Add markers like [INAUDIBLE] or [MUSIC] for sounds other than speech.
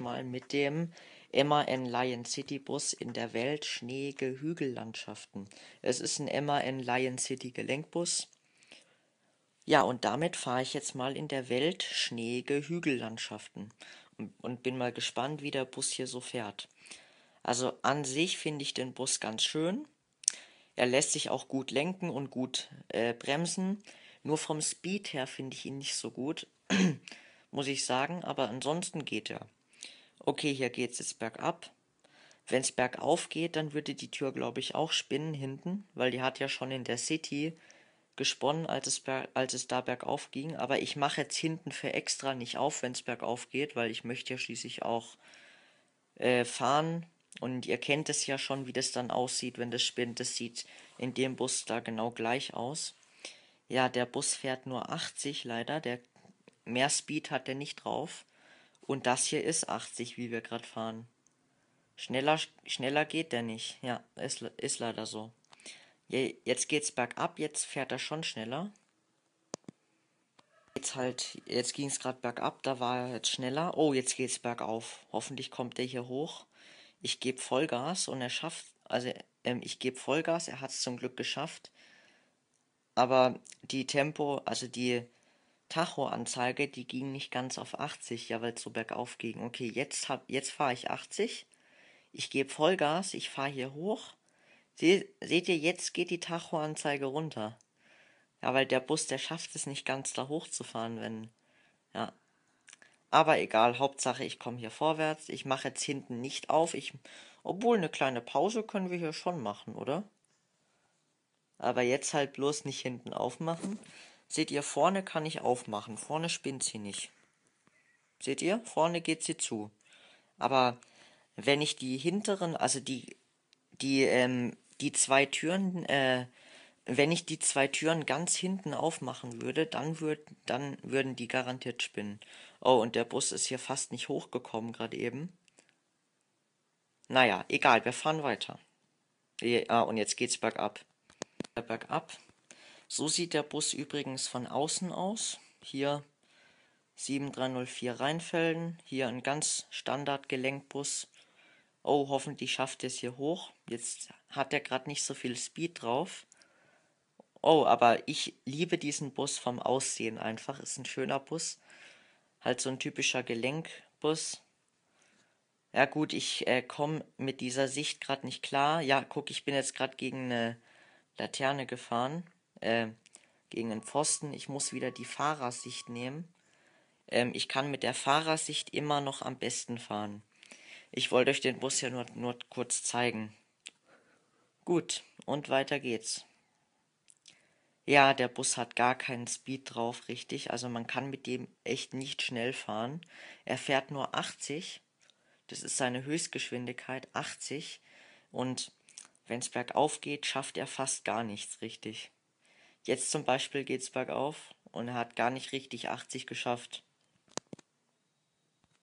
manchmal mit dem MAN Lion City Bus in der Welt schneeige Hügellandschaften. Es ist ein MAN Lion City Gelenkbus. Ja, und damit fahre ich jetzt mal in der Welt schneeige Hügellandschaften und, und bin mal gespannt, wie der Bus hier so fährt. Also an sich finde ich den Bus ganz schön. Er lässt sich auch gut lenken und gut äh, bremsen. Nur vom Speed her finde ich ihn nicht so gut, [CLEARS THROAT] muss ich sagen, aber ansonsten geht er okay, hier geht es jetzt bergab. Wenn es bergauf geht, dann würde die Tür, glaube ich, auch spinnen hinten, weil die hat ja schon in der City gesponnen, als es, als es da bergauf ging. Aber ich mache jetzt hinten für extra nicht auf, wenn es bergauf geht, weil ich möchte ja schließlich auch äh, fahren. Und ihr kennt es ja schon, wie das dann aussieht, wenn das spinnt. Das sieht in dem Bus da genau gleich aus. Ja, der Bus fährt nur 80 leider. Der mehr Speed hat er nicht drauf. Und das hier ist 80, wie wir gerade fahren. Schneller, schneller geht der nicht. Ja, ist, ist leider so. Jetzt geht's bergab, jetzt fährt er schon schneller. Jetzt halt, jetzt ging es gerade bergab, da war er jetzt schneller. Oh, jetzt geht's bergauf. Hoffentlich kommt er hier hoch. Ich gebe Vollgas und er schafft, also ähm, ich gebe Vollgas, er hat es zum Glück geschafft. Aber die Tempo, also die Tachoanzeige, die ging nicht ganz auf 80, ja, weil es so bergauf ging. Okay, jetzt, jetzt fahre ich 80, ich gebe Vollgas, ich fahre hier hoch. seht ihr, jetzt geht die Tachoanzeige runter. Ja, weil der Bus, der schafft es nicht ganz da hochzufahren, wenn. Ja. Aber egal, Hauptsache, ich komme hier vorwärts. Ich mache jetzt hinten nicht auf. Ich, obwohl eine kleine Pause können wir hier schon machen, oder? Aber jetzt halt bloß nicht hinten aufmachen, Seht ihr, vorne kann ich aufmachen. Vorne spinnt sie nicht. Seht ihr? Vorne geht sie zu. Aber wenn ich die hinteren, also die, die, ähm, die zwei Türen, äh, wenn ich die zwei Türen ganz hinten aufmachen würde, dann, würd, dann würden die garantiert spinnen. Oh, und der Bus ist hier fast nicht hochgekommen gerade eben. Naja, egal, wir fahren weiter. Ja, und jetzt geht's bergab. Bergab. So sieht der Bus übrigens von außen aus. Hier 7304 Rheinfelden, hier ein ganz Standard Gelenkbus. Oh, hoffentlich schafft er es hier hoch. Jetzt hat er gerade nicht so viel Speed drauf. Oh, aber ich liebe diesen Bus vom Aussehen einfach. Ist ein schöner Bus. Halt so ein typischer Gelenkbus. Ja gut, ich äh, komme mit dieser Sicht gerade nicht klar. Ja, guck, ich bin jetzt gerade gegen eine Laterne gefahren. Äh, gegen den Pfosten. Ich muss wieder die Fahrersicht nehmen. Ähm, ich kann mit der Fahrersicht immer noch am besten fahren. Ich wollte euch den Bus ja nur, nur kurz zeigen. Gut, und weiter geht's. Ja, der Bus hat gar keinen Speed drauf, richtig. Also man kann mit dem echt nicht schnell fahren. Er fährt nur 80. Das ist seine Höchstgeschwindigkeit, 80. Und wenn es bergauf geht, schafft er fast gar nichts, richtig. Jetzt zum Beispiel geht's bergauf und er hat gar nicht richtig 80 geschafft.